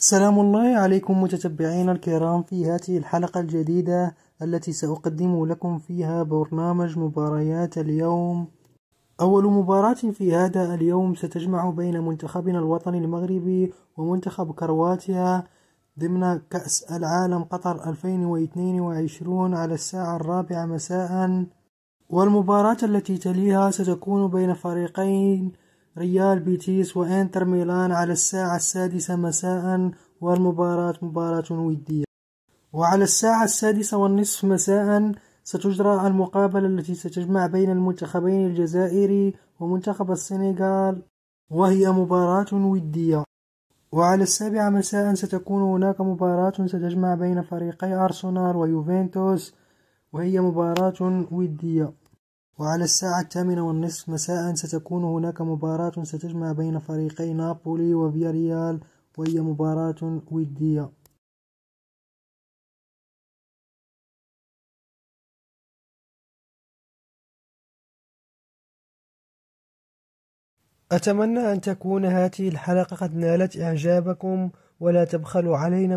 سلام الله عليكم متتبعين الكرام في هذه الحلقة الجديدة التي سأقدم لكم فيها برنامج مباريات اليوم أول مباراة في هذا اليوم ستجمع بين منتخبنا الوطني المغربي ومنتخب كرواتيا ضمن كأس العالم قطر 2022 على الساعة الرابعة مساء والمباراة التي تليها ستكون بين فريقين ريال بيتيس وإنتر ميلان على الساعة السادسة مساء والمباراة مباراة ودية وعلى الساعة السادسة والنصف مساء ستجرى المقابلة التي ستجمع بين المنتخبين الجزائري ومنتخب السنغال وهي مباراة ودية وعلى السابعة مساء ستكون هناك مباراة ستجمع بين فريقي أرسنال ويوفنتوس وهي مباراة ودية وعلى الساعة الثامنة والنصف مساء ستكون هناك مباراة ستجمع بين فريقي نابولي وفياريال وهي مباراة ودية أتمنى أن تكون هذه الحلقة قد نالت إعجابكم ولا تبخلوا علينا